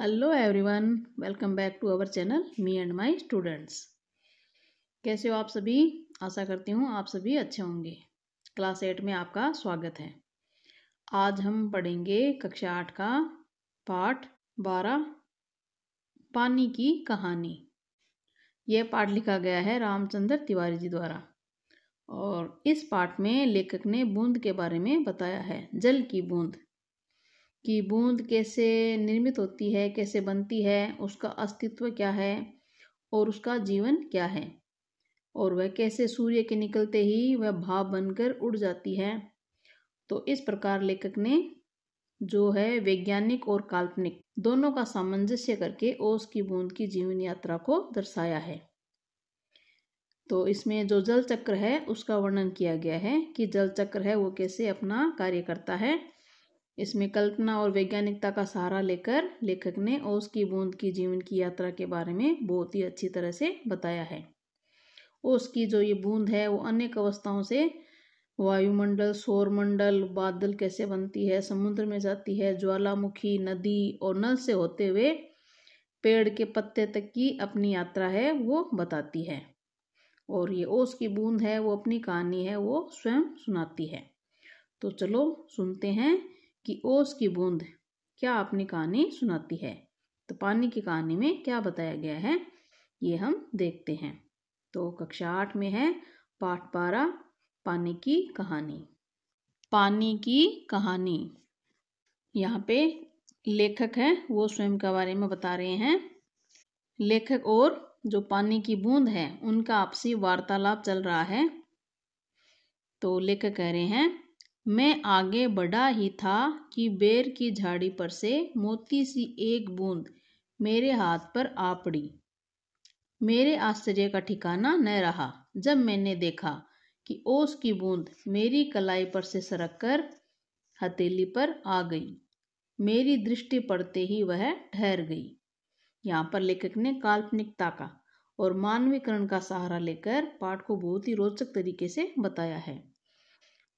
hello everyone welcome back to our channel me and my students कैसे हो आप सभी आशा करती हूँ आप सभी अच्छे होंगे क्लास एट में आपका स्वागत है आज हम पढ़ेंगे कक्षा आठ का पाठ बारह पानी की कहानी यह पाठ लिखा गया है रामचंद्र तिवारी जी द्वारा और इस पाठ में लेखक ने बूंद के बारे में बताया है जल की बूंद कि बूंद कैसे निर्मित होती है कैसे बनती है उसका अस्तित्व क्या है और उसका जीवन क्या है और वह कैसे सूर्य के निकलते ही वह भाव बनकर उड़ जाती है तो इस प्रकार लेखक ने जो है वैज्ञानिक और काल्पनिक दोनों का सामंजस्य करके ओस की बूंद की जीवन यात्रा को दर्शाया है तो इसमें जो जल चक्र है उसका वर्णन किया गया है कि जल चक्र है वो कैसे अपना कार्य करता है इसमें कल्पना और वैज्ञानिकता का सहारा लेकर लेखक ने ओस की बूंद की जीवन की यात्रा के बारे में बहुत ही अच्छी तरह से बताया है ओस की जो ये बूंद है वो अनेक अवस्थाओं से वायुमंडल सौरमंडल बादल कैसे बनती है समुद्र में जाती है ज्वालामुखी नदी और नल से होते हुए पेड़ के पत्ते तक की अपनी यात्रा है वो बताती है और ये ओस की बूंद है वो अपनी कहानी है वो स्वयं सुनाती है तो चलो सुनते हैं कि ओस की बूंद क्या अपनी कहानी सुनाती है तो पानी की कहानी में क्या बताया गया है ये हम देखते हैं तो कक्षा आठ में है पाठ पारा पानी की कहानी पानी की कहानी यहाँ पे लेखक है वो स्वयं के बारे में बता रहे हैं लेखक और जो पानी की बूंद है उनका आपसी वार्तालाप चल रहा है तो लेखक कह रहे हैं मैं आगे बढ़ा ही था कि बेर की झाड़ी पर से मोती सी एक बूंद मेरे हाथ पर आ पड़ी मेरे आश्चर्य का ठिकाना न रहा जब मैंने देखा कि ओस की बूंद मेरी कलाई पर से सरक कर हथेली पर आ गई मेरी दृष्टि पड़ते ही वह ठहर गई यहाँ पर लेखक ने काल्पनिकता का और मानवीकरण का सहारा लेकर पाठ को बहुत ही रोचक तरीके से बताया है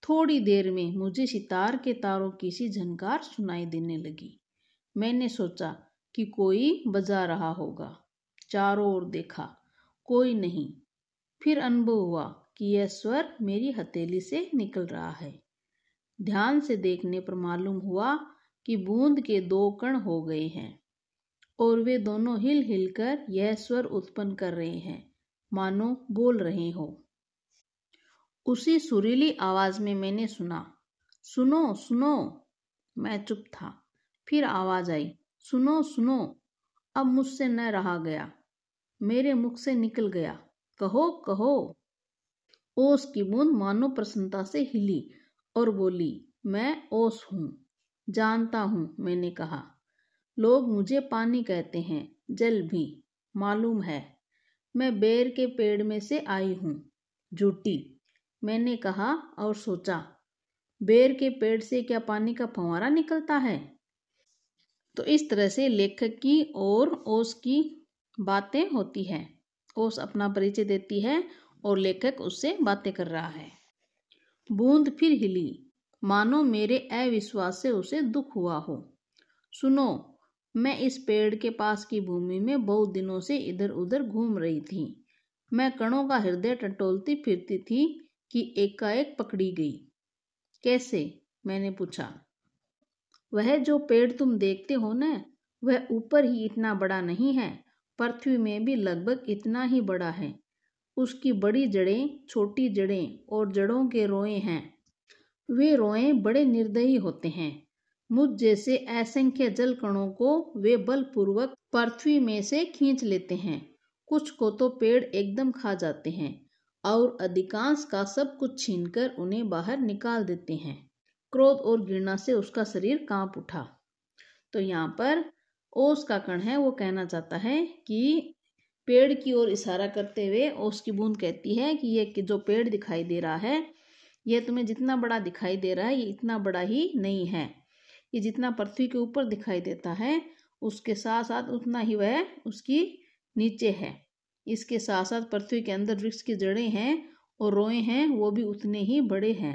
थोड़ी देर में मुझे सितार के तारों की सी झनकार सुनाई देने लगी मैंने सोचा कि कोई बजा रहा होगा चारों ओर देखा कोई नहीं फिर अनुभव हुआ कि यह स्वर मेरी हथेली से निकल रहा है ध्यान से देखने पर मालूम हुआ कि बूंद के दो कण हो गए हैं और वे दोनों हिल हिल कर यह स्वर उत्पन्न कर रहे हैं मानो बोल रहे हो उसी सुरीली आवाज में मैंने सुना सुनो सुनो मैं चुप था फिर आवाज आई सुनो सुनो अब मुझसे न रहा गया मेरे मुख से निकल गया कहो कहो ओस की बूंद मानो प्रसन्नता से हिली और बोली मैं ओस हूँ जानता हूँ मैंने कहा लोग मुझे पानी कहते हैं जल भी मालूम है मैं बेर के पेड़ में से आई हूँ झूठी मैंने कहा और सोचा बेर के पेड़ से क्या पानी का फंवारा निकलता है तो इस तरह से लेखक की और ओस की बातें होती है ओस अपना परिचय देती है और लेखक उससे बातें कर रहा है बूंद फिर हिली मानो मेरे अविश्वास से उसे दुख हुआ हो सुनो मैं इस पेड़ के पास की भूमि में बहुत दिनों से इधर उधर घूम रही थी मैं कणों का हृदय टटोलती फिरती थी कि एकाएक पकड़ी गई कैसे मैंने पूछा वह जो पेड़ तुम देखते हो ना वह ऊपर ही इतना बड़ा नहीं है पृथ्वी में भी लगभग इतना ही बड़ा है उसकी बड़ी जड़ें छोटी जड़ें और जड़ों के रोए हैं वे रोए बड़े निर्दयी होते हैं मुझ जैसे असंख्य जल कणों को वे बलपूर्वक पृथ्वी में से खींच लेते हैं कुछ को तो पेड़ एकदम खा जाते हैं और अधिकांश का सब कुछ छीनकर उन्हें बाहर निकाल देते हैं क्रोध और घृणा से उसका शरीर कांप उठा तो यहाँ पर ओस का कण है वो कहना चाहता है कि पेड़ की ओर इशारा करते हुए ओस की बूंद कहती है कि ये जो पेड़ दिखाई दे रहा है यह तुम्हें जितना बड़ा दिखाई दे रहा है ये इतना बड़ा ही नहीं है ये जितना पृथ्वी के ऊपर दिखाई देता है उसके साथ साथ उतना ही वह उसकी नीचे है इसके साथ साथ पृथ्वी के अंदर वृक्ष की जड़ें हैं और रोए हैं वो भी उतने ही बड़े हैं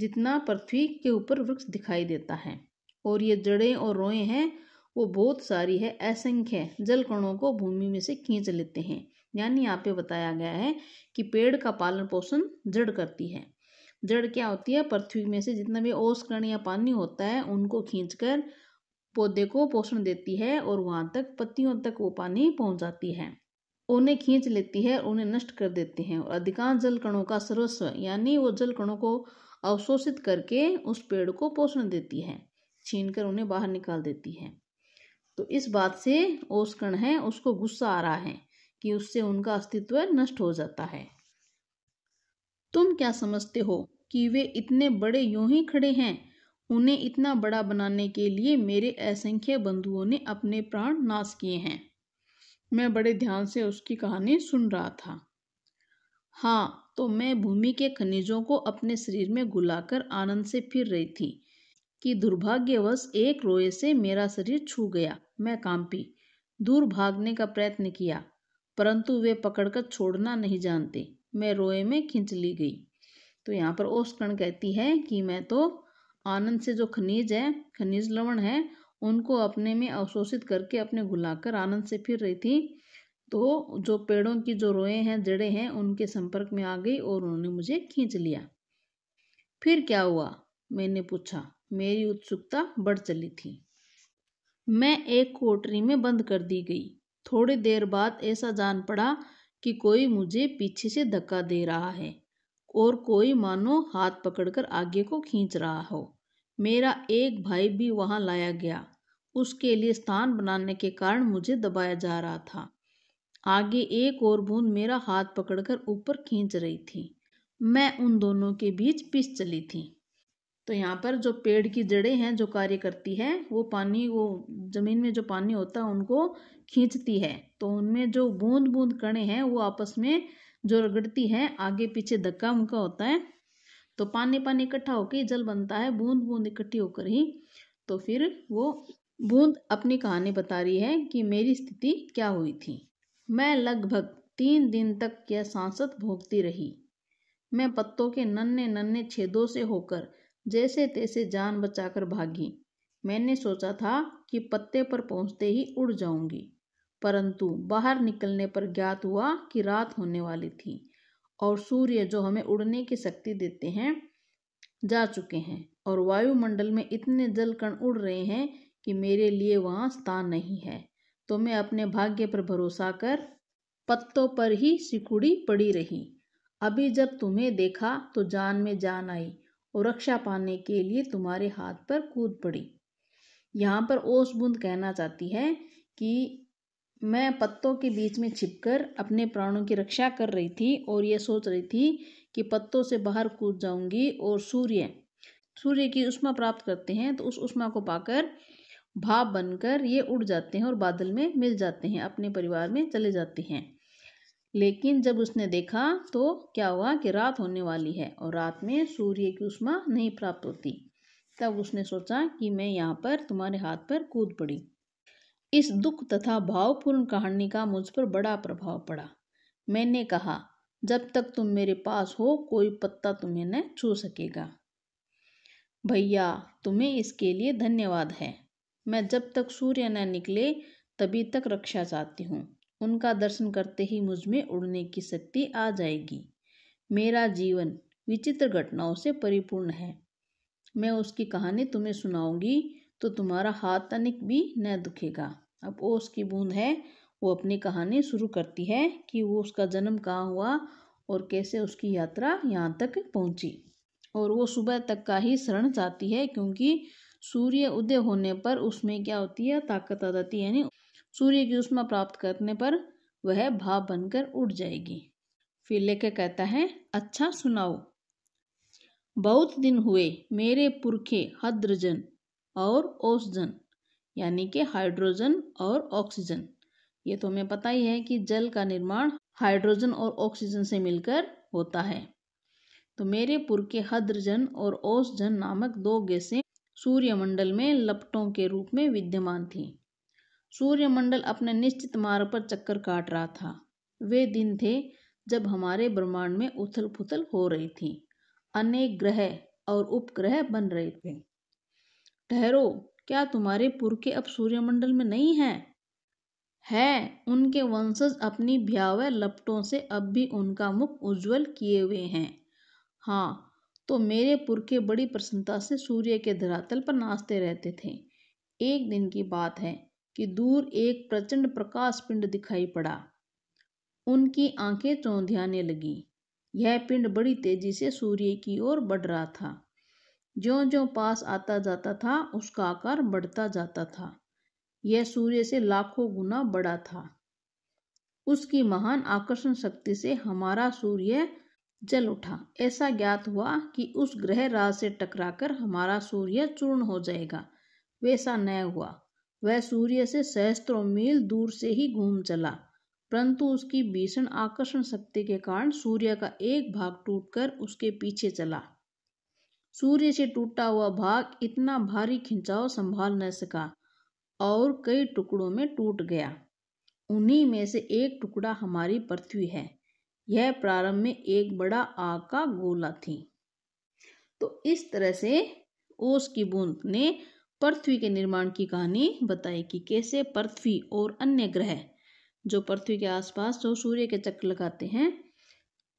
जितना पृथ्वी के ऊपर वृक्ष दिखाई देता है और ये जड़ें और रोए हैं वो बहुत सारी है असंख्य जल कणों को भूमि में से खींच लेते हैं यानी यहाँ पे बताया गया है कि पेड़ का पालन पोषण जड़ करती है जड़ क्या होती है पृथ्वी में से जितना भी ओस कण या पानी होता है उनको खींचकर पौधे को पोषण देती है और वहाँ तक पत्तियों तक वो पानी पहुँचाती है उन्हें खींच लेती है और उन्हें नष्ट कर देती हैं और अधिकांश जल कणों का सर्वस्व यानी वो जल कणों को अवशोषित करके उस पेड़ को पोषण देती है छीन कर उन्हें बाहर निकाल देती है तो इस बात से ओस कण है उसको गुस्सा आ रहा है कि उससे उनका अस्तित्व नष्ट हो जाता है तुम क्या समझते हो कि वे इतने बड़े यूं ही खड़े हैं उन्हें इतना बड़ा बनाने के लिए मेरे असंख्य बंधुओं ने अपने प्राण नाश किए हैं मैं बड़े ध्यान से उसकी कहानी सुन रहा था हाँ तो मैं भूमि के खनिजों को अपने शरीर में गुलाकर आनंद से फिर रही थी कि दुर्भाग्यवश एक रोए से मेरा शरीर छू गया मैं कांपी दूर भागने का प्रयत्न किया परंतु वे पकड़कर छोड़ना नहीं जानते मैं रोए में खींच ली गई तो यहाँ पर ओस्करण कहती है कि मैं तो आनंद से जो खनिज है खनिज लवण है उनको अपने में अवशोषित करके अपने घुलाकर आनंद से फिर रही थी तो जो पेड़ों की जो रोए हैं जड़े हैं उनके संपर्क में आ गई और उन्होंने मुझे खींच लिया फिर क्या हुआ मैंने पूछा मेरी उत्सुकता बढ़ चली थी मैं एक कोटरी में बंद कर दी गई थोड़ी देर बाद ऐसा जान पड़ा कि कोई मुझे पीछे से धक्का दे रहा है और कोई मानो हाथ पकड़कर आगे को खींच रहा हो मेरा एक भाई भी वहां लाया गया उसके लिए स्थान बनाने के कारण मुझे दबाया जा रहा था आगे एक और बूंद मेरा हाथ पकड़कर ऊपर खींच रही थी मैं उन दोनों के बीच पिस चली थी तो यहाँ पर जो पेड़ की जड़ें हैं जो कार्य करती है वो पानी वो ज़मीन में जो पानी होता है उनको खींचती है तो उनमें जो बूंद बूंद कणे हैं वो आपस में जो रगड़ती है आगे पीछे धक्का मुक्का होता है तो पानी पानी इकट्ठा होकर जल बनता है बूंद बूंद इकट्ठी होकर ही तो फिर वो बूंद अपनी कहानी बता रही है कि मेरी स्थिति क्या हुई थी मैं लगभग तीन दिन तक यह सांसद भोगती रही मैं पत्तों के नन्हे नन्हे छेदों से होकर जैसे तैसे जान बचाकर भागी मैंने सोचा था कि पत्ते पर पहुंचते ही उड़ जाऊंगी परंतु बाहर निकलने पर ज्ञात हुआ कि रात होने वाली थी और सूर्य जो हमें उड़ने की शक्ति देते हैं जा चुके हैं और वायुमंडल में इतने जल कण उड़ रहे हैं कि मेरे लिए वहाँ स्थान नहीं है तो मैं अपने भाग्य पर भरोसा कर पत्तों पर ही सिकुड़ी पड़ी रही अभी जब तुम्हें देखा तो जान में जान आई और रक्षा पाने के लिए तुम्हारे हाथ पर कूद पड़ी यहाँ पर ओस बूंद कहना चाहती है कि मैं पत्तों के बीच में छिपकर अपने प्राणों की रक्षा कर रही थी और यह सोच रही थी कि पत्तों से बाहर कूद जाऊंगी और सूर्य सूर्य की उष्मा प्राप्त करते हैं तो उस उष्मा को पाकर भाप बनकर ये उड़ जाते हैं और बादल में मिल जाते हैं अपने परिवार में चले जाते हैं लेकिन जब उसने देखा तो क्या हुआ कि रात होने वाली है और रात में सूर्य की उष्मा नहीं प्राप्त होती तब उसने सोचा कि मैं यहाँ पर तुम्हारे हाथ पर कूद पड़ी इस दुख तथा भावपूर्ण कहानी का मुझ पर बड़ा प्रभाव पड़ा मैंने कहा जब तक तुम मेरे पास हो कोई पत्ता तुम्हें न छू सकेगा भैया तुम्हें इसके लिए धन्यवाद है मैं जब तक सूर्य न निकले तभी तक रक्षा चाहती हूँ उनका दर्शन करते ही मुझ में उड़ने की शक्ति आ जाएगी मेरा जीवन विचित्र घटनाओं से परिपूर्ण है मैं उसकी कहानी तुम्हें सुनाऊंगी तो तुम्हारा हाथ तनिक भी न दुखेगा अब ओस की बूंद है वो अपनी कहानी शुरू करती है कि वो उसका जन्म कहाँ हुआ और कैसे उसकी यात्रा यहाँ तक पहुँची और वो सुबह तक का ही शरण चाहती है क्योंकि सूर्य उदय होने पर उसमें क्या होती है ताकत आ जाती है यानी सूर्य की उष्मा प्राप्त करने पर वह भाप बनकर उड़ जाएगी फिर लेकर कहता है अच्छा सुनाओ बहुत दिन हुए मेरे पुरखे हद्रजन और ओसजन यानी कि हाइड्रोजन और ऑक्सीजन ये तो हमें पता ही है कि जल का निर्माण हाइड्रोजन और ऑक्सीजन से मिलकर होता है तो मेरे पुरखे हद्रजन और ओसजन नामक दो गैसें सूर्यमंडल में लपटों के रूप में विद्यमान थीं सूर्यमंडल अपने निश्चित मार्ग पर चक्कर काट रहा था वे दिन थे जब हमारे ब्रह्मांड में उथल पुथल हो रही थी अनेक ग्रह और उपग्रह बन रहे थे ठहरो क्या तुम्हारे पुरखे अब सूर्यमंडल में नहीं हैं है उनके वंशज अपनी भयावह लपटों से अब भी उनका मुख उज्जवल किए हुए हैं हाँ तो मेरे पुरखे बड़ी प्रसन्नता से सूर्य के धरातल पर नाचते रहते थे एक दिन की बात है कि दूर एक प्रचंड प्रकाश पिंड दिखाई पड़ा उनकी आंखें चौंधियाने लगी यह पिंड बड़ी तेजी से सूर्य की ओर बढ़ रहा था ज्यो ज्यो पास आता जाता था उसका आकार बढ़ता जाता था यह सूर्य से लाखों गुना बड़ा था उसकी महान आकर्षण शक्ति से हमारा सूर्य जल उठा ऐसा ज्ञात हुआ कि उस ग्रह राज से टकराकर हमारा सूर्य चूर्ण हो जाएगा वैसा न हुआ वह सूर्य से सहस्त्रों मील दूर से ही घूम चला परंतु उसकी भीषण आकर्षण शक्ति के कारण सूर्य का एक भाग टूटकर उसके पीछे चला सूर्य से टूटा हुआ भाग इतना भारी खिंचाव संभाल न सका और कई टुकड़ों में टूट गया उन्हीं में से एक टुकड़ा हमारी पृथ्वी है यह प्रारंभ में एक बड़ा आग का गोला थी तो इस तरह से ओस की बूंद ने पृथ्वी के निर्माण की कहानी बताई कि कैसे पृथ्वी और अन्य ग्रह जो पृथ्वी के आसपास जो सूर्य के चक्र लगाते हैं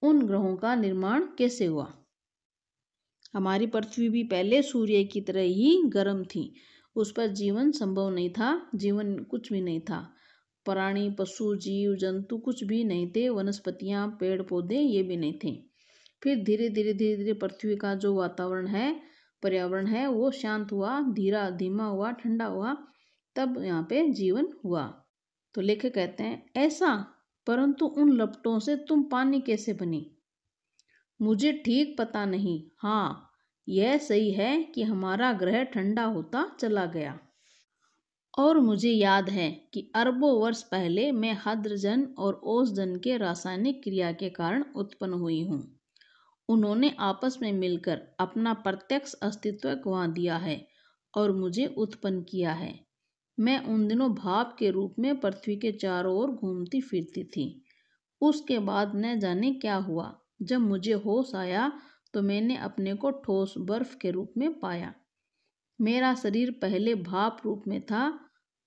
उन ग्रहों का निर्माण कैसे हुआ हमारी पृथ्वी भी पहले सूर्य की तरह ही गर्म थी उस पर जीवन संभव नहीं था जीवन कुछ भी नहीं था प्राणी पशु जीव जंतु कुछ भी नहीं थे वनस्पतियाँ पेड़ पौधे ये भी नहीं थे फिर धीरे धीरे धीरे धीरे पृथ्वी का जो वातावरण है पर्यावरण है वो शांत हुआ धीरा धीमा हुआ ठंडा हुआ तब यहाँ पे जीवन हुआ तो लेखक कहते हैं ऐसा परंतु उन लपटों से तुम पानी कैसे बनी मुझे ठीक पता नहीं हाँ यह सही है कि हमारा ग्रह ठंडा होता चला गया और मुझे याद है कि अरबों वर्ष पहले मैं हद्रजन और ओसजन के रासायनिक क्रिया के कारण उत्पन्न हुई हूँ उन्होंने आपस में मिलकर अपना प्रत्यक्ष अस्तित्व गवा दिया है और मुझे उत्पन्न किया है मैं उन दिनों भाप के रूप में पृथ्वी के चारों ओर घूमती फिरती थी उसके बाद न जाने क्या हुआ जब मुझे होश आया तो मैंने अपने को ठोस बर्फ के रूप में पाया मेरा शरीर पहले भाप रूप में था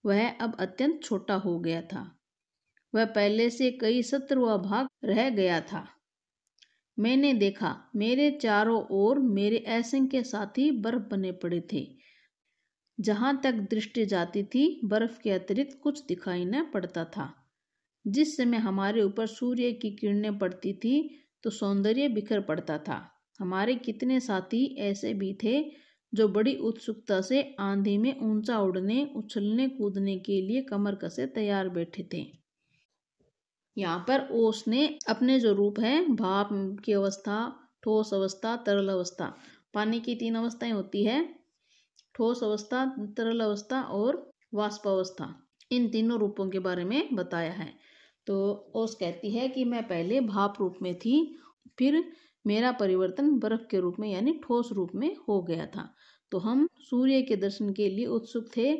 वह अब अत्यंत छोटा हो गया था वह पहले से कई व भाग रह गया था मैंने देखा मेरे चारों ओर मेरे असंख्य साथी बर्फ बने पड़े थे जहाँ तक दृष्टि जाती थी बर्फ के अतिरिक्त कुछ दिखाई न पड़ता था जिस समय हमारे ऊपर सूर्य की किरणें पड़ती थी तो सौंदर्य बिखर पड़ता था हमारे कितने साथी ऐसे भी थे जो बड़ी उत्सुकता से आंधी में ऊंचा उड़ने उछलने कूदने के लिए कमर कसे तैयार बैठे थे यहाँ पर ओस ने अपने जो रूप है भाप की अवस्था ठोस अवस्था तरल अवस्था पानी की तीन अवस्थाएं होती है ठोस अवस्था तरल अवस्था और वाष्पावस्था इन तीनों रूपों के बारे में बताया है तो ओस कहती है कि मैं पहले भाप रूप में थी फिर मेरा परिवर्तन बर्फ के रूप में यानी ठोस रूप में हो गया था तो हम सूर्य के दर्शन के लिए उत्सुक थे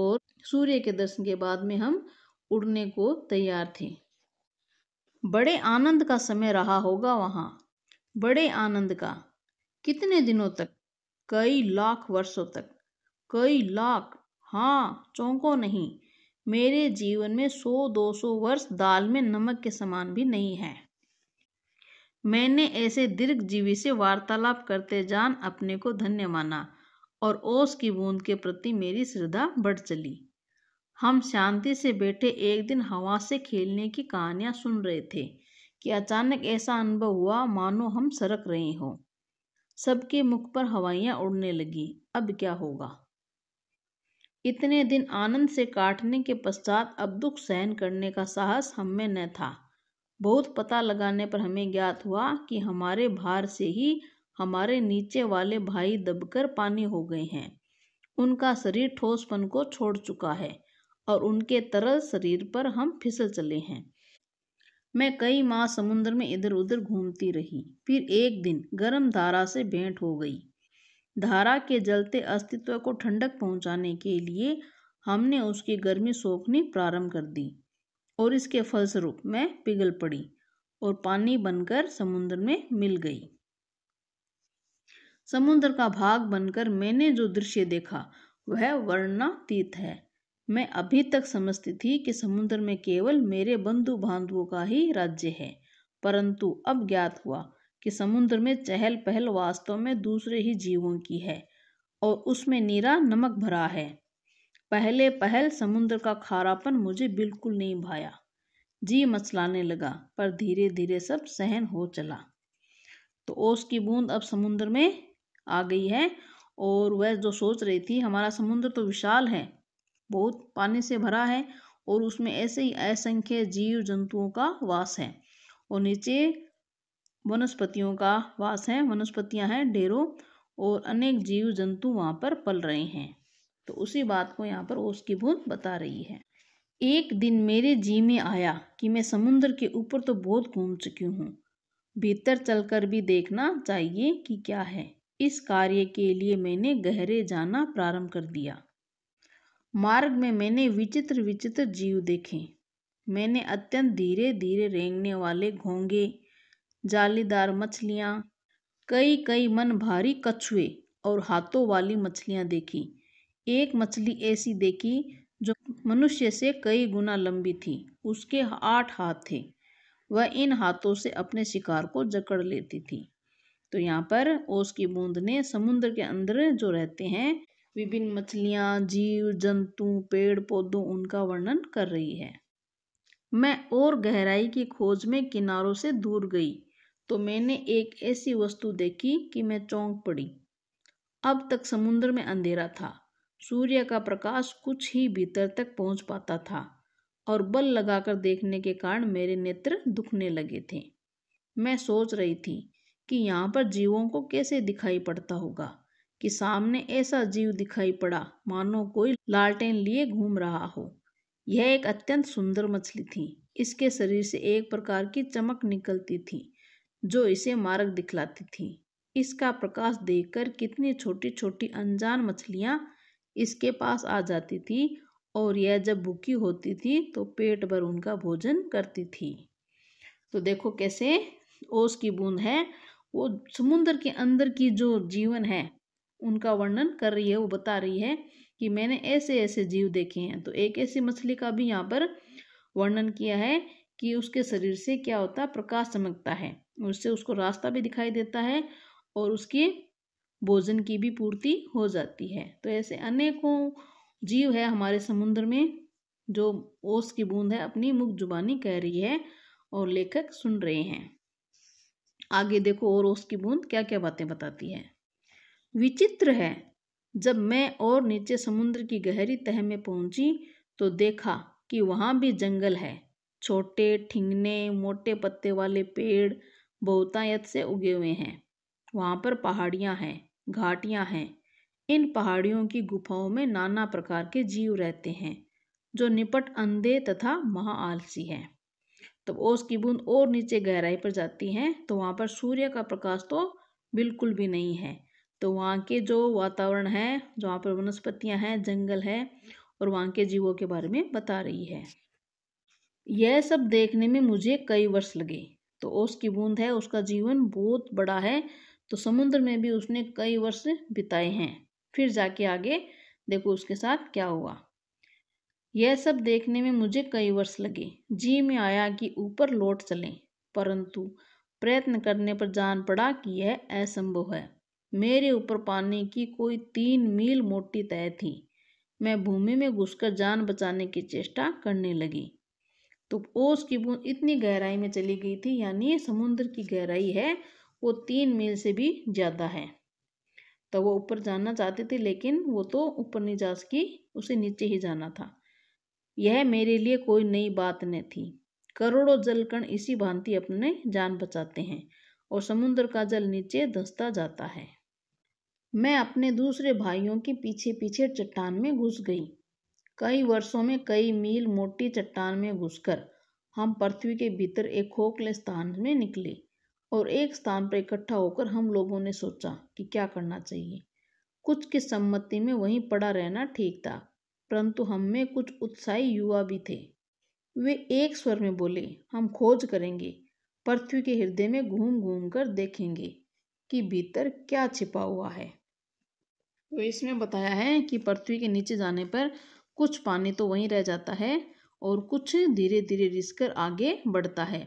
और सूर्य के दर्शन के बाद में हम उड़ने को तैयार थे बड़े आनंद का समय रहा होगा वहाँ बड़े आनंद का कितने दिनों तक कई लाख वर्षों तक कई लाख हाँ चौंको नहीं मेरे जीवन में सौ दो सौ वर्ष दाल में नमक के समान भी नहीं है मैंने ऐसे दीर्घ जीवी से वार्तालाप करते जान अपने को धन्य माना और ओस की बूंद के प्रति मेरी श्रद्धा बढ़ चली हम शांति से बैठे एक दिन हवा से खेलने की कहानियाँ सुन रहे थे कि अचानक ऐसा अनुभव हुआ मानो हम सरक रहे हों सबके मुख पर हवाइयाँ उड़ने लगी अब क्या होगा इतने दिन आनंद से काटने के पश्चात अब दुख सहन करने का साहस हम में न था बहुत पता लगाने पर हमें ज्ञात हुआ कि हमारे भार से ही हमारे नीचे वाले भाई दबकर पानी हो गए हैं उनका शरीर ठोसपन को छोड़ चुका है और उनके तरल शरीर पर हम फिसल चले हैं मैं कई माह समुद्र में इधर उधर घूमती रही फिर एक दिन गर्म धारा से भेंट हो गई धारा के जलते अस्तित्व को ठंडक पहुंचाने के लिए हमने उसकी गर्मी सोखनी प्रारंभ कर दी और इसके फलस्वरूप मैं पिघल पड़ी और पानी बनकर समुद्र में मिल गई समुद्र का भाग बनकर मैंने जो दृश्य देखा वह वर्णातीत है मैं अभी तक समझती थी कि समुद्र में केवल मेरे बंधु बांधवों का ही राज्य है परंतु अब ज्ञात हुआ कि समुद्र में चहल पहल वास्तव में दूसरे ही जीवों की है और उसमें नीरा नमक भरा है पहले पहल समुद्र का खारापन मुझे बिल्कुल नहीं भाया जी मचलाने लगा पर धीरे धीरे सब सहन हो चला तो ओस की बूंद अब समुद्र में आ गई है और वह जो सोच रही थी हमारा समुद्र तो विशाल है बहुत पानी से भरा है और उसमें ऐसे ही असंख्य जीव जंतुओं का वास है और नीचे वनस्पतियों का वास है वनस्पतियां हैं ढेरों और अनेक जीव जंतु वहां पर पल रहे हैं तो उसी बात को यहाँ पर उसकी भूत बता रही है एक दिन मेरे जी में आया कि मैं समुद्र के ऊपर तो बहुत घूम चुकी हूँ भीतर चलकर भी देखना चाहिए कि क्या है इस कार्य के लिए मैंने गहरे जाना प्रारंभ कर दिया मार्ग में मैंने विचित्र विचित्र जीव देखे मैंने अत्यंत धीरे धीरे रेंगने वाले घोंगे जालीदार मछलियाँ कई कई मन भारी कछुए और हाथों वाली मछलियाँ देखी एक मछली ऐसी देखी जो मनुष्य से कई गुना लंबी थी उसके आठ हाथ थे वह इन हाथों से अपने शिकार को जकड़ लेती थी तो यहाँ पर ओस की बूंद ने समुद्र के अंदर जो रहते हैं विभिन्न मछलियाँ जीव जंतु पेड़ पौधों उनका वर्णन कर रही है मैं और गहराई की खोज में किनारों से दूर गई तो मैंने एक ऐसी वस्तु देखी कि मैं चौंक पड़ी अब तक समुद्र में अंधेरा था सूर्य का प्रकाश कुछ ही भीतर तक पहुंच पाता था और बल लगाकर देखने के कारण मेरे नेत्र दुखने लगे थे मैं सोच रही थी कि यहाँ पर जीवों को कैसे दिखाई पड़ता होगा कि सामने ऐसा जीव दिखाई पड़ा मानो कोई लालटेन लिए घूम रहा हो यह एक अत्यंत सुंदर मछली थी इसके शरीर से एक प्रकार की चमक निकलती थी जो इसे मार्ग दिखलाती थी इसका प्रकाश देखकर कितनी छोटी छोटी अनजान मछलियाँ इसके पास आ जाती थी और यह जब भूखी होती थी तो पेट भर उनका भोजन करती थी तो देखो कैसे ओस की बूंद है वो समुद्र के अंदर की जो जीवन है उनका वर्णन कर रही है वो बता रही है कि मैंने ऐसे ऐसे जीव देखे हैं तो एक ऐसी मछली का भी यहाँ पर वर्णन किया है कि उसके शरीर से क्या होता है प्रकाश चमकता है उससे उसको रास्ता भी दिखाई देता है और उसकी भोजन की भी पूर्ति हो जाती है तो ऐसे अनेकों जीव है हमारे समुद्र में जो ओस की बूंद है अपनी मुख जुबानी कह रही है और लेखक सुन रहे हैं आगे देखो और उसकी बूंद क्या क्या बातें बताती है विचित्र है जब मैं और नीचे समुद्र की गहरी तह में पहुंची तो देखा कि वहाँ भी जंगल है छोटे ठिंगने मोटे पत्ते वाले पेड़ बहुतायत से उगे हुए हैं वहाँ पर पहाड़ियाँ हैं घाटियाँ हैं इन पहाड़ियों की गुफाओं में नाना प्रकार के जीव रहते हैं जो निपट अंधे तथा महाआलसी हैं तब ओस की बूंद और नीचे गहराई पर जाती है तो वहाँ पर सूर्य का प्रकाश तो बिल्कुल भी नहीं है तो वहाँ के जो वातावरण है जो वहाँ पर वनस्पतियाँ हैं जंगल है और वहाँ के जीवों के बारे में बता रही है यह सब देखने में मुझे कई वर्ष लगे तो ओस की बूंद है उसका जीवन बहुत बड़ा है तो समुद्र में भी उसने कई वर्ष बिताए हैं फिर जाके आगे देखो उसके साथ क्या हुआ यह सब देखने में मुझे कई वर्ष लगे जी में आया कि ऊपर लौट चलें परंतु प्रयत्न करने पर जान पड़ा कि यह असंभव है मेरे ऊपर पानी की कोई तीन मील मोटी तय थी मैं भूमि में घुसकर जान बचाने की चेष्टा करने लगी तो ओस की बूंद इतनी गहराई में चली गई थी यानी समुद्र की गहराई है वो तीन मील से भी ज़्यादा है तो वो ऊपर जाना चाहती थी लेकिन वो तो ऊपर नहीं जा सकी उसे नीचे ही जाना था यह मेरे लिए कोई नई बात न थी करोड़ों जलकण इसी भांति अपने जान बचाते हैं और समुद्र का जल नीचे धंसता जाता है मैं अपने दूसरे भाइयों के पीछे पीछे चट्टान में घुस गई कई वर्षों में कई मील मोटी चट्टान में घुसकर हम पृथ्वी के भीतर एक खोखले स्थान में निकले और एक स्थान पर इकट्ठा होकर हम लोगों ने सोचा कि क्या करना चाहिए कुछ की सम्मति में वहीं पड़ा रहना ठीक था परंतु हम में कुछ उत्साही युवा भी थे वे एक स्वर में बोले हम खोज करेंगे पृथ्वी के हृदय में घूम घूम कर देखेंगे कि भीतर क्या छिपा हुआ है तो इसमें बताया है कि पृथ्वी के नीचे जाने पर कुछ पानी तो वहीं रह जाता है और कुछ धीरे धीरे रिस आगे बढ़ता है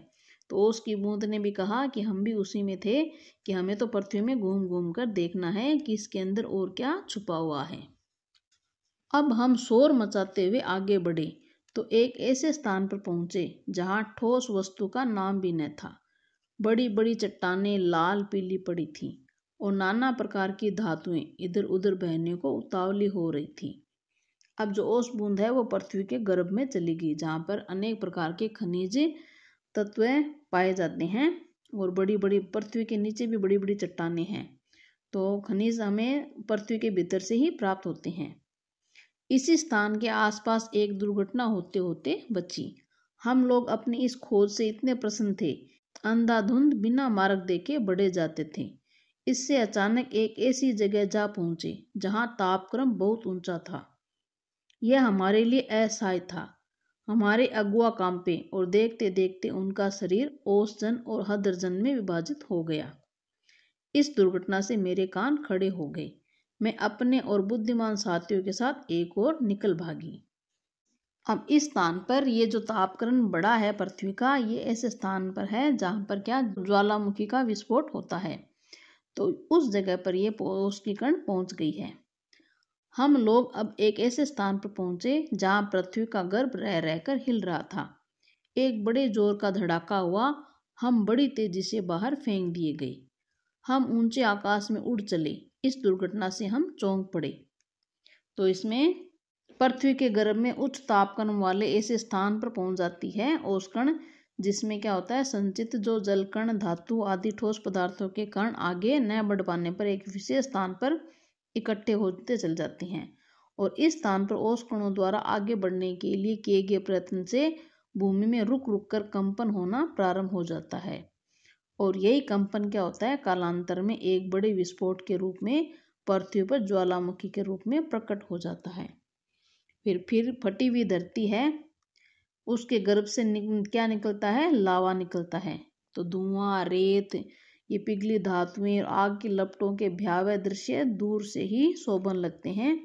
तो उसकी बूंद ने भी कहा कि हम भी उसी में थे कि हमें तो पृथ्वी में घूम घूम कर देखना है कि इसके अंदर और क्या छुपा हुआ है अब हम शोर मचाते हुए आगे बढ़े तो एक ऐसे स्थान पर पहुंचे जहां ठोस वस्तु का नाम भी न था बड़ी बड़ी चट्टाने लाल पीली पड़ी थी और नाना प्रकार की धातुएं इधर उधर बहने को उतावली हो रही थी अब जो ओस बूंद है वो पृथ्वी के गर्भ में चली गई जहाँ पर अनेक प्रकार के खनिज तत्व पाए जाते हैं और बड़ी बड़ी पृथ्वी के नीचे भी बड़ी बड़ी चट्टाने हैं तो खनिज हमें पृथ्वी के भीतर से ही प्राप्त होते हैं इसी स्थान के आसपास एक दुर्घटना होते होते बची हम लोग अपनी इस खोज से इतने प्रसन्न थे अंधाधुंध बिना मार्ग देखे बढ़े जाते थे इससे अचानक एक ऐसी जगह जा पहुंचे जहां तापक्रम बहुत ऊंचा था यह हमारे लिए असहाय था हमारे अगुआ कांपे और देखते देखते उनका शरीर ओसजन और हदरजन में विभाजित हो गया इस दुर्घटना से मेरे कान खड़े हो गए मैं अपने और बुद्धिमान साथियों के साथ एक और निकल भागी अब इस स्थान पर ये जो तापकरण बड़ा है पृथ्वी का ये ऐसे स्थान पर है जहाँ पर क्या ज्वालामुखी का विस्फोट होता है तो उस जगह पर ये उसकी पहुँच गई है हम लोग अब एक ऐसे स्थान पर पहुँचे जहाँ पृथ्वी का गर्भ रह रहकर हिल रहा था एक बड़े जोर का धड़ाका हुआ हम बड़ी तेजी से बाहर फेंक दिए गए हम ऊंचे आकाश में उड़ चले इस दुर्घटना से हम चौंक पड़े तो इसमें पृथ्वी के गर्भ में उच्च तापकन वाले ऐसे स्थान पर पहुंच जाती है ओसकण जिसमें क्या होता है संचित जो जलकण धातु आदि ठोस पदार्थों के कण आगे न बढ़ पाने पर एक विशेष स्थान पर इकट्ठे होते चल जाते हैं और इस स्थान पर ओस कणों द्वारा आगे बढ़ने के लिए किए गए प्रयत्न से भूमि में रुक रुक कर कंपन होना प्रारंभ हो जाता है और यही कंपन क्या होता है कालांतर में एक बड़े विस्फोट के रूप में पृथ्वी पर ज्वालामुखी के रूप में प्रकट हो जाता है फिर फिर फटी हुई धरती है उसके गर्भ से निक, क्या निकलता है लावा निकलता है तो धुआं रेत ये पिघली धातुएं और आग की लपटों के भयावह दृश्य दूर से ही शोभन लगते हैं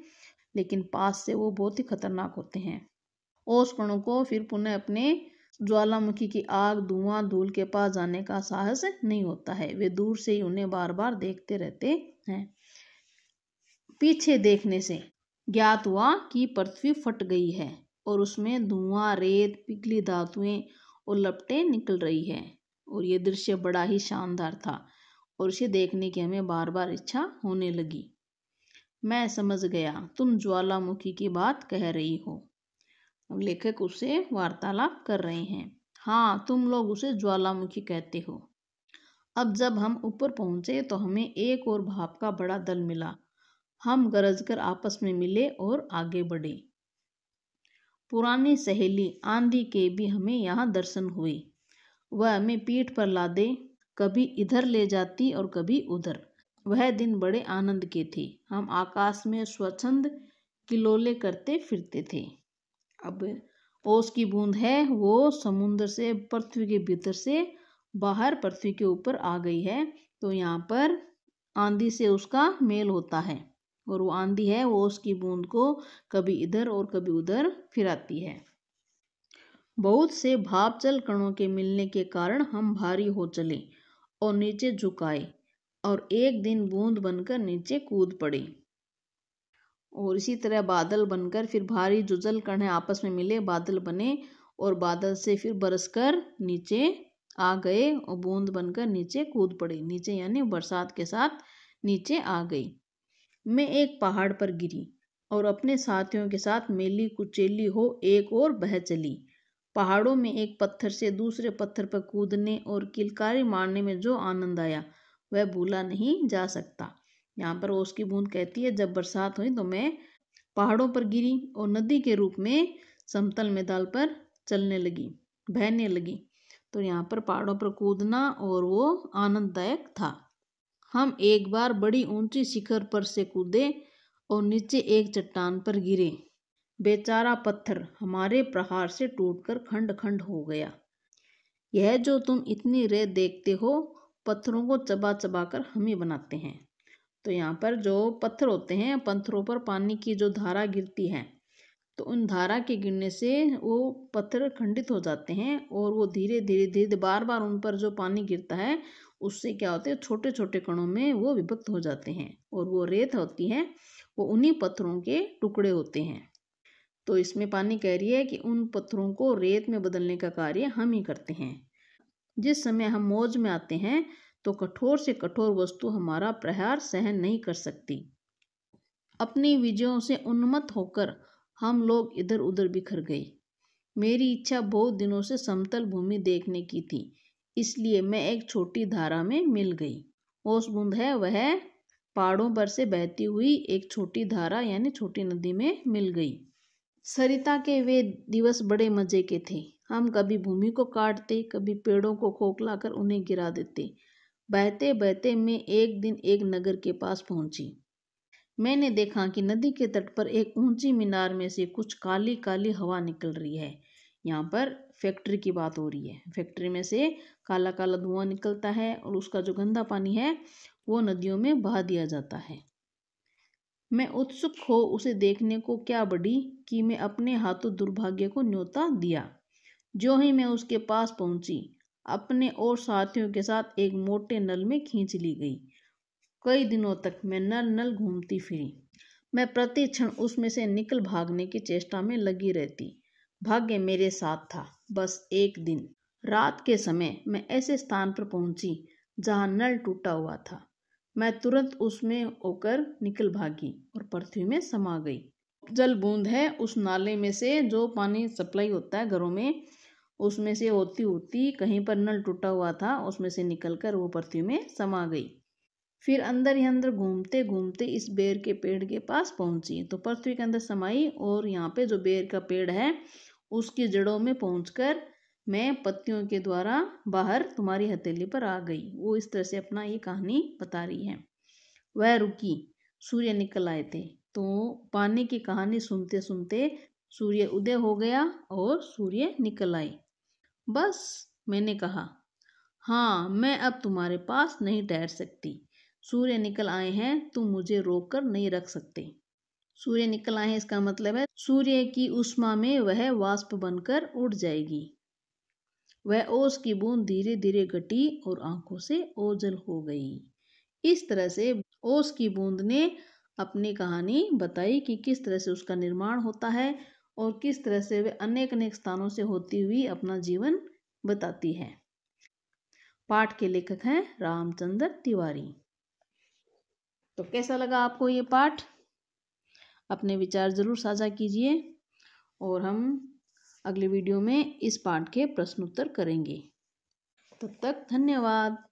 लेकिन पास से वो बहुत ही खतरनाक होते हैं ओस कणों को फिर पुनः अपने ज्वालामुखी की आग धुआं धूल के पास जाने का साहस नहीं होता है वे दूर से ही उन्हें बार बार देखते रहते हैं पीछे देखने से ज्ञात हुआ कि पृथ्वी फट गई है और उसमें धुआं रेत पिघली धातुएं और लपटे निकल रही है और ये दृश्य बड़ा ही शानदार था और इसे देखने की हमें बार बार इच्छा होने लगी मैं समझ गया तुम ज्वालामुखी की बात कह रही हो लेखक उससे वार्तालाप कर रहे हैं हाँ तुम लोग उसे ज्वालामुखी कहते हो अब जब हम ऊपर पहुंचे तो हमें एक और भाप का बड़ा दल मिला हम गरज कर आपस में मिले और आगे बढ़े पुरानी सहेली आंधी के भी हमें यहाँ दर्शन हुए वह हमें पीठ पर लादे कभी इधर ले जाती और कभी उधर वह दिन बड़े आनंद के थे हम आकाश में स्वच्छंद किलोले करते फिरते थे अब ओस की बूंद है वो समुद्र से पृथ्वी के भीतर से बाहर पृथ्वी के ऊपर आ गई है तो यहाँ पर आंधी से उसका मेल होता है और वो आंधी है वो उसकी बूंद को कभी इधर और कभी उधर फिराती है बहुत से भापचल कणों के मिलने के कारण हम भारी हो चले और नीचे झुकाए और एक दिन बूंद बनकर नीचे कूद पड़े और इसी तरह बादल बनकर फिर भारी जुजल कण आपस में मिले बादल बने और बादल से फिर बरस कर नीचे आ गए और बूंद बनकर नीचे कूद पड़े नीचे यानी बरसात के साथ नीचे आ गई मैं एक पहाड़ पर गिरी और अपने साथियों के साथ मेली कुचेली हो एक और बह चली पहाड़ों में एक पत्थर से दूसरे पत्थर पर कूदने और किलकारी मारने में जो आनंद आया वह भूला नहीं जा सकता यहाँ पर ओस की बूंद कहती है जब बरसात हुई तो मैं पहाड़ों पर गिरी और नदी के रूप में समतल मैदान पर चलने लगी बहने लगी तो यहाँ पर पहाड़ों पर कूदना और वो आनंददायक था हम एक बार बड़ी ऊंची शिखर पर से कूदे और नीचे एक चट्टान पर गिरे बेचारा पत्थर हमारे प्रहार से टूटकर खंड खंड हो गया यह जो तुम इतनी रेत देखते हो पत्थरों को चबा चबा कर हम ही बनाते हैं तो यहाँ पर जो पत्थर होते हैं पत्थरों पर पानी की जो धारा गिरती है तो उन धारा के गिरने से वो पत्थर खंडित हो जाते हैं और वो धीरे धीरे धीरे बार बार उन पर जो पानी गिरता है उससे क्या होते हैं छोटे छोटे कणों में वो विभक्त हो जाते हैं और वो रेत होती है वो उन्हीं पत्थरों के टुकड़े होते हैं तो इसमें पानी कह रही है कि उन पत्थरों को रेत में बदलने का कार्य हम ही करते हैं जिस समय हम मौज में आते हैं तो कठोर से कठोर वस्तु हमारा प्रहार सहन नहीं कर सकती अपनी विजयों से उन्मत्त होकर हम लोग इधर उधर बिखर गए मेरी इच्छा बहुत दिनों से समतल भूमि देखने की थी इसलिए मैं एक छोटी धारा में मिल गई ओस बूंद है वह पहाड़ों पर से बहती हुई एक छोटी धारा यानी छोटी नदी में मिल गई सरिता के वे दिवस बड़े मज़े के थे हम कभी भूमि को काटते कभी पेड़ों को खोखला कर उन्हें गिरा देते बहते बहते मैं एक दिन एक नगर के पास पहुंची मैंने देखा कि नदी के तट पर एक ऊंची मीनार में से कुछ काली काली हवा निकल रही है यहाँ पर फैक्ट्री की बात हो रही है फैक्ट्री में से काला काला धुआं निकलता है और उसका जो गंदा पानी है वो नदियों में बहा दिया जाता है मैं उत्सुक हो उसे देखने को क्या बढ़ी कि मैं अपने हाथों दुर्भाग्य को न्योता दिया जो ही मैं उसके पास पहुंची अपने और साथियों के साथ एक मोटे नल में खींच ली गई कई दिनों तक मैं नल नल घूमती फिरी मैं क्षण उसमें से निकल भागने की चेष्टा में लगी रहती भाग्य मेरे साथ था बस एक दिन रात के समय मैं ऐसे स्थान पर पहुंची जहां नल टूटा हुआ था मैं तुरंत उसमें होकर निकल भागी और पृथ्वी में समा गई जल बूंद है उस नाले में से जो पानी सप्लाई होता है घरों में उसमें से होती होती कहीं पर नल टूटा हुआ था उसमें से निकलकर वो पृथ्वी में समा गई फिर अंदर ही अंदर घूमते घूमते इस बेर के पेड़ के पास पहुंची तो पृथ्वी के अंदर समाई और यहाँ पे जो बेर का पेड़ है उसकी जड़ों में पहुँच मैं पत्तियों के द्वारा बाहर तुम्हारी हथेली पर आ गई वो इस तरह से अपना ये कहानी बता रही है वह रुकी सूर्य निकल आए थे तो पानी की कहानी सुनते सुनते सूर्य उदय हो गया और सूर्य निकल आए बस मैंने कहा हाँ मैं अब तुम्हारे पास नहीं ठहर सकती सूर्य निकल आए हैं तुम मुझे रोक कर नहीं रख सकते सूर्य निकल आए हैं इसका मतलब है सूर्य की उष्मा में वह वाष्प बनकर उड़ जाएगी वह ओस की बूंद धीरे धीरे घटी और आंखों से ओझल हो गई इस तरह से ओस की बूंद ने अपनी कहानी बताई कि किस तरह से उसका निर्माण होता है और किस तरह से वे अनेक अनेक स्थानों से होती हुई अपना जीवन बताती है पाठ के लेखक हैं रामचंद्र तिवारी तो कैसा लगा आपको ये पाठ अपने विचार ज़रूर साझा कीजिए और हम अगले वीडियो में इस पाठ के प्रश्नोत्तर करेंगे तब तक धन्यवाद